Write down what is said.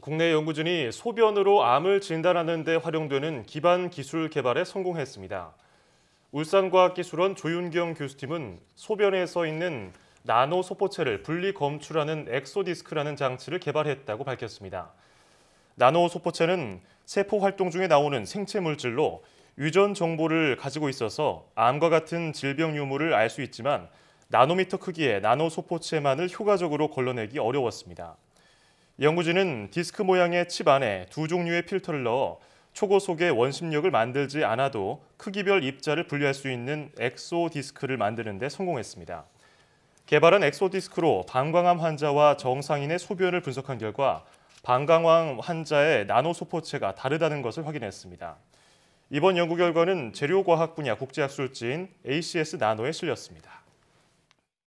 국내 연구진이 소변으로 암을 진단하는 데 활용되는 기반 기술 개발에 성공했습니다. 울산과학기술원 조윤경 교수팀은 소변에 써 있는 나노 소포체를 분리 검출하는 엑소디스크라는 장치를 개발했다고 밝혔습니다. 나노 소포체는 세포 활동 중에 나오는 생체 물질로 유전 정보를 가지고 있어서 암과 같은 질병 유무를 알 수 있지만 나노미터 크기의 나노 소포체만을 효과적으로 걸러내기 어려웠습니다. 연구진은 디스크 모양의 칩 안에 두 종류의 필터를 넣어 초고 속에 원심력을 만들지 않아도 크기별 입자를 분류할 수 있는 엑소 디스크를 만드는 데 성공했습니다. 개발한 엑소 디스크로 방광암 환자와 정상인의 소변을 분석한 결과 방광암 환자의 나노 소포체가 다르다는 것을 확인했습니다. 이번 연구 결과는 재료과학 분야 국제학술지인 ACS 나노에 실렸습니다.